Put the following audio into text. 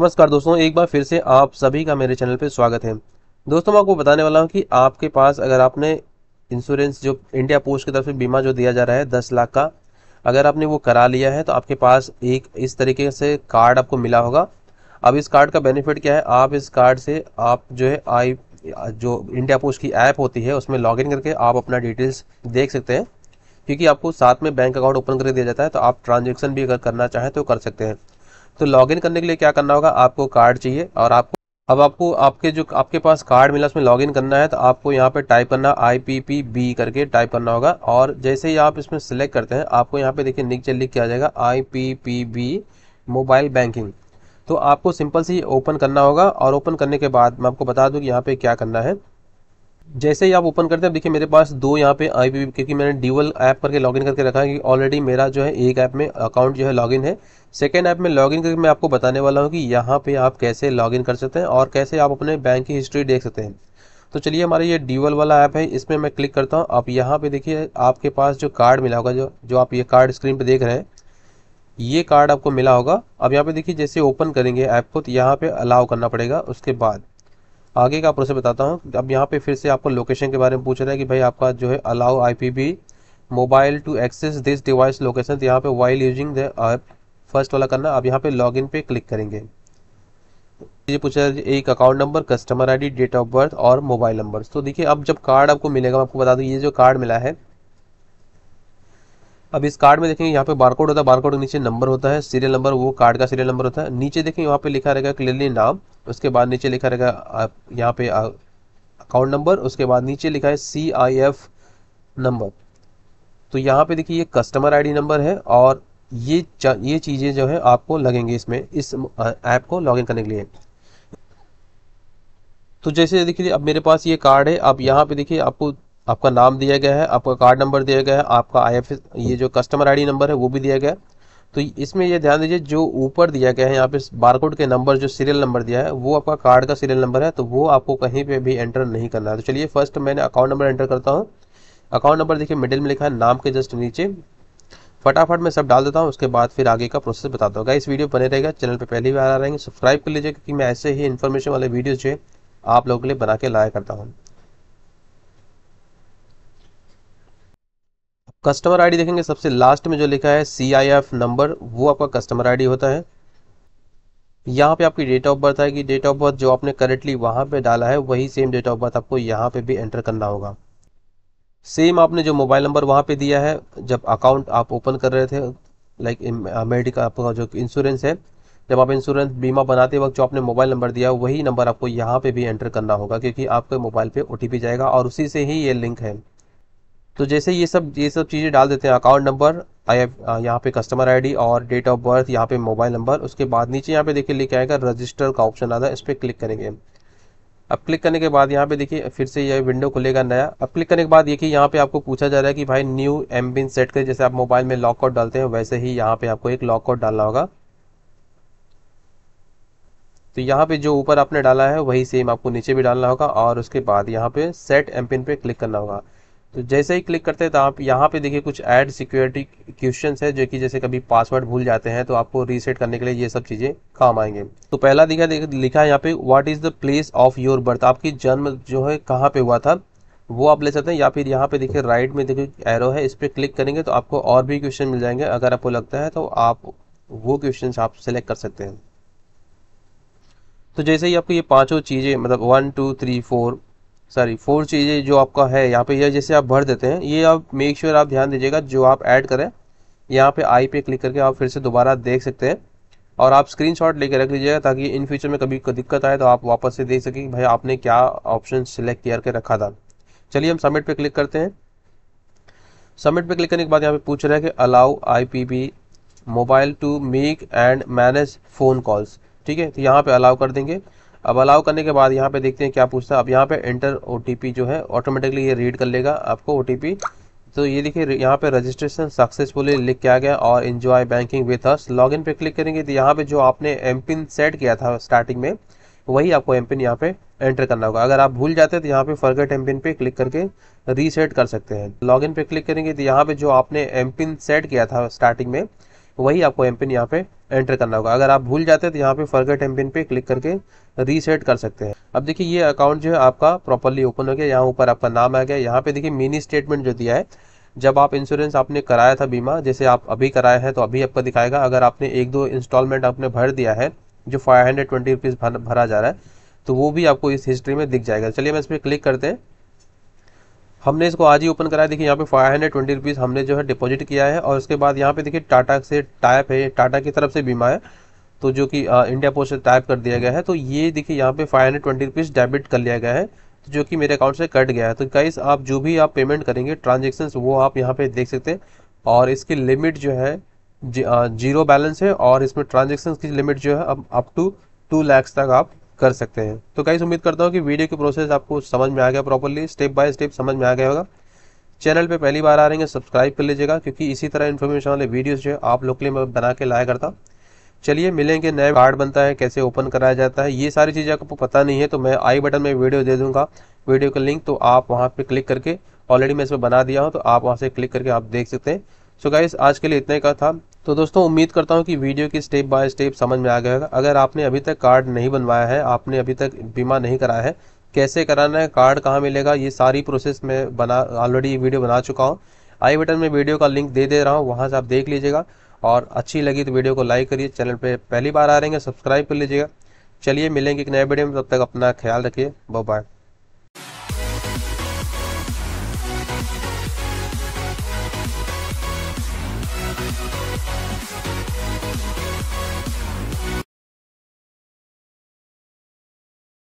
नमस्कार दोस्तों एक बार फिर से आप सभी का मेरे चैनल पर स्वागत है दोस्तों मैं आपको बताने वाला हूँ कि आपके पास अगर आपने इंश्योरेंस जो इंडिया पोस्ट की तरफ से बीमा जो दिया जा रहा है दस लाख का अगर आपने वो करा लिया है तो आपके पास एक इस तरीके से कार्ड आपको मिला होगा अब इस कार्ड का बेनिफिट क्या है आप इस कार्ड से आप जो है आई जो इंडिया पोस्ट की ऐप होती है उसमें लॉगिन करके आप अपना डिटेल्स देख सकते हैं क्योंकि आपको साथ में बैंक अकाउंट ओपन करके दिया जाता है तो आप ट्रांजेक्शन भी अगर करना चाहें तो कर सकते हैं तो लॉगिन करने के लिए क्या करना होगा आपको कार्ड चाहिए और आपको अब आपको आपके जो आपके पास कार्ड मिला उसमें लॉगिन करना है तो आपको यहाँ पे टाइप करना आई पी पी बी करके टाइप करना होगा और जैसे ही आप इसमें सिलेक्ट करते हैं आपको यहाँ पे देखिए नीचे लिख के आ जाएगा I P P B mobile banking तो आपको सिंपल से ओपन करना होगा और ओपन करने के बाद मैं आपको बता दूँ कि यहाँ पे क्या करना है जैसे ही आप ओपन करते हैं देखिए मेरे पास दो यहाँ पे आई पी क्योंकि मैंने ड्यूअल ऐप करके लॉगिन करके रखा है कि ऑलरेडी मेरा जो है एक ऐप में अकाउंट जो है लॉगिन है सेकेंड ऐप में लॉगिन करके मैं आपको बताने वाला हूँ कि यहाँ पे आप कैसे लॉगिन कर सकते हैं और कैसे आप अपने बैंक की हिस्ट्री देख सकते हैं तो चलिए हमारा ये ड्यूअल वाला ऐप है इसमें मैं क्लिक करता हूँ आप यहाँ पे देखिए आपके पास जो कार्ड मिला होगा जो जो आप ये कार्ड स्क्रीन पर देख रहे हैं ये कार्ड आपको मिला होगा अब यहाँ पे देखिए जैसे ओपन करेंगे ऐप को तो यहाँ पे अलाउ करना पड़ेगा उसके बाद आगे का प्रोसेस बताता हूँ अब यहाँ पे फिर से आपको लोकेशन के बारे में पूछ रहा है कि भाई आपका जो है allow I mobile to access this device location यहाँ पे while using the app first वाला करना अब यहाँ पे लॉगिन पे क्लिक करेंगे ये पूछा है एक account number customer ID date of birth और मोबाइल नंबर तो देखिए अब जब कार्ड आपको मिलेगा मैं आपको बता दूँ ये जो कार्ड मिला है अब इस कार्ड में देखेंगे यहाँ पे बारकोड होता है बारकोड के नीचे नंबर होता है सीरियल नंबर वो कार्ड का सीरियल नंबर होता है नीचे देखेंगे यहाँ पे लिखा रहेगा क्लियरली नाम उसके बाद नीचे लिखा रहेगा आप यहाँ पे अकाउंट नंबर उसके बाद नीचे लिखा है सी आई एफ नंबर तो यहाँ पे देखिए ये कस्टमर आईडी नंबर है और ये ये चीज़ें जो है आपको लगेंगे इसमें इस ऐप को लॉगिन करने के लिए तो जैसे देखिए अब मेरे पास ये कार्ड है अब यहाँ पे देखिए आपको आपका नाम दिया गया है आपका कार्ड नंबर दिया गया है आपका आई ये जो कस्टमर आईडी नंबर है वो भी दिया गया है तो इसमें यह ध्यान दीजिए जो ऊपर दिया गया है यहाँ पे बारकोड के नंबर जो सीरियल नंबर दिया है वो आपका कार्ड का सीरियल नंबर है तो वो आपको कहीं पे भी एंटर नहीं करना है तो चलिए फर्स्ट मैंने अकाउंट नंबर एंटर करता हूँ अकाउंट नंबर देखिए मिडिल में लिखा है नाम के जस्ट नीचे फटाफट मैं सब डाल देता हूँ उसके बाद फिर आगे का प्रोसेस बताता हूँ इस वीडियो बने रहेगा चैनल पर पहली बार आ रहेंगे सब्सक्राइब कर लीजिए क्योंकि मैं ऐसे ही इन्फॉर्मेशन वाले वीडियो जो है आप लोगों के लिए बना के लाया करता हूँ कस्टमर आईडी देखेंगे सबसे लास्ट में जो लिखा है सी आई एफ नंबर वो आपका कस्टमर आईडी होता है यहाँ पे आपकी डेट ऑफ बर्थ आएगी डेट ऑफ बर्थ जो आपने करेक्टली वहाँ पे डाला है वही सेम डेट ऑफ बर्थ आपको यहाँ पे भी एंटर करना होगा सेम आपने जो मोबाइल नंबर वहाँ पे दिया है जब अकाउंट आप ओपन कर रहे थे लाइक मेडिकल uh, आपका जो इंश्योरेंस है जब आप इंश्योरेंस बीमा बनाते वक्त जो आपने मोबाइल नंबर दिया वही नंबर आपको यहाँ पे भी एंटर करना होगा क्योंकि आपके मोबाइल पे ओ जाएगा और उसी से ही ये लिंक है तो जैसे ये सब ये सब चीज़ें डाल देते हैं अकाउंट नंबर आई यहाँ पे कस्टमर आईडी और डेट ऑफ बर्थ यहाँ पे मोबाइल नंबर उसके बाद नीचे यहाँ पे देखिए लिखा आएगा रजिस्टर का ऑप्शन आता है इस पर क्लिक करेंगे अब क्लिक करने के बाद यहाँ पे देखिए फिर से ये विंडो खुलेगा नया अब क्लिक करने के बाद देखिए यहाँ पे आपको पूछा जा रहा है कि भाई न्यू एम बिन सेट करें जैसे आप मोबाइल में लॉकआउट डालते हैं वैसे ही यहाँ पे आपको एक लॉकआउट डालना होगा तो यहाँ पे जो ऊपर आपने डाला है वही सेम आपको नीचे भी डालना होगा और उसके बाद यहाँ पे सेट एम पिन पे क्लिक करना होगा तो जैसे ही क्लिक करते हैं तो आप यहाँ पे देखिए कुछ ऐड सिक्योरिटी क्वेश्चन है जो कि जैसे कभी पासवर्ड भूल जाते हैं तो आपको रीसेट करने के लिए ये सब चीज़ें काम आएंगे तो पहला दिखा लिखा है यहाँ पे what is the place of your birth आपकी जन्म जो है कहाँ पे हुआ था वो आप ले सकते हैं या फिर यहाँ पे देखिए राइट में देखिए एरो है इस पर क्लिक करेंगे तो आपको और भी क्वेश्चन मिल जाएंगे अगर आपको लगता है तो आप वो क्वेश्चन आप सेलेक्ट कर सकते हैं तो जैसे ही आपको ये पांचों चीज़ें मतलब one two three four sorry four चीज़ें जो आपका है यहाँ पे यह जैसे आप भर देते हैं ये आप मेक श्योर sure आप ध्यान दीजिएगा जो आप ऐड करें यहाँ पे आई पे क्लिक करके आप फिर से दोबारा देख सकते हैं और आप स्क्रीनशॉट लेके रख लीजिएगा ताकि इन फ्यूचर में कभी दिक्कत आए तो आप वापस से देख सकें कि भाई आपने क्या ऑप्शन सिलेक्ट करके रखा था चलिए हम सबमिट पर क्लिक करते हैं सबमिट पर क्लिक करने के बाद यहाँ पर पूछ रहे हैं कि allow I mobile to make and manage phone calls ठीक है तो यहाँ पर अलाउ कर देंगे अब अलाउ करने के बाद यहाँ पे देखते हैं क्या पूछता है अब यहाँ पे एंटर ओ जो है ऑटोमेटिकली ये रीड कर लेगा आपको ओ तो ये देखिए यहाँ पे रजिस्ट्रेशन सक्सेसफुली लिख के आ गया और इन्जॉय बैंकिंग विथ अस इन पे क्लिक करेंगे तो यहाँ पे जो आपने एम पिन सेट किया था स्टार्टिंग में वही आपको एम पिन यहाँ पे एंटर करना होगा अगर आप भूल जाते हैं तो यहाँ पे फर्गेट एम पिन पे क्लिक करके रीसेट कर सकते हैं लॉगिन पे क्लिक करेंगे तो यहाँ पे जो आपने एम पिन सेट किया था स्टार्टिंग में वही आपको एम पिन यहाँ पे एंटर करना होगा अगर आप भूल जाते हैं तो यहाँ पे फर्गेट एमपिन पे क्लिक करके रीसेट कर सकते हैं अब देखिए ये अकाउंट जो है आपका प्रॉपरली ओपन हो गया यहाँ ऊपर आपका नाम आ गया यहाँ पे देखिए मिनी स्टेटमेंट जो दिया है जब आप इंश्योरेंस आपने कराया था बीमा जैसे आप अभी कराया है तो अभी आपका दिखाएगा अगर आपने एक दो इंस्टॉलमेंट आपने भर दिया है जो फाइव हंड्रेड ट्वेंटी रुपीज़ भरा जा रहा है तो वो भी आपको इस हिस्ट्री में दिख जाएगा चलिए मैं इस पर क्लिक करते हैं हमने इसको आज ही ओपन कराया देखिए यहाँ पे फाइव हंड्रेड ट्वेंटी रुपीज़ हमने जो है डिपॉजिट किया है और उसके बाद यहाँ पे देखिए टाटा से टाइप है टाटा की तरफ से बीमा है तो जो कि इंडिया पोस्ट से टाइप कर दिया गया है तो ये देखिए यहाँ पे five hundred twenty rupees debit कर लिया गया है तो जो कि मेरे अकाउंट से कट गया है तो कई आप जो भी आप पेमेंट करेंगे ट्रांजेक्शन वो आप यहाँ पर देख सकते हैं और इसकी लिमिट जो है जीरो बैलेंस है और इसमें ट्रांजेक्शन की लिमिट जो है अब अप टू टू लैक्स तक आप कर सकते हैं तो गाइस उम्मीद करता हूँ कि वीडियो की प्रोसेस आपको समझ में आ गया प्रॉपरली स्टेप बाय स्टेप समझ में आ गया होगा चैनल पे पहली बार आ रहे हैं सब्सक्राइब कर लीजिएगा क्योंकि इसी तरह इन्फॉर्मेशन वाले वीडियोज जो है आप लोग के लिए मैं बना के लाया करता चलिए मिलेंगे नए कार्ड बनता है कैसे ओपन कराया जाता है ये सारी चीज़ें आपको पता नहीं है तो मैं आई बटन में वीडियो दे दूंगा वीडियो का लिंक तो आप वहाँ पर क्लिक करके ऑलरेडी मैं इसमें बना दिया हूँ तो आप वहाँ से क्लिक करके आप देख सकते हैं सो so गाइस आज के लिए इतने का था तो दोस्तों उम्मीद करता हूँ कि वीडियो की स्टेप बाय स्टेप समझ में आ गया होगा अगर आपने अभी तक कार्ड नहीं बनवाया है आपने अभी तक बीमा नहीं कराया है कैसे कराना है कार्ड कहाँ मिलेगा ये सारी प्रोसेस मैं बना ऑलरेडी वीडियो बना चुका हूँ आई बटन में वीडियो का लिंक दे दे रहा हूँ वहाँ से आप देख लीजिएगा और अच्छी लगी तो वीडियो को लाइक करिए चैनल पर पहली बार आ रहे हैं सब्सक्राइब कर लीजिएगा चलिए मिलेंगे एक नए वीडियो में तब तक अपना ख्याल रखिए बाय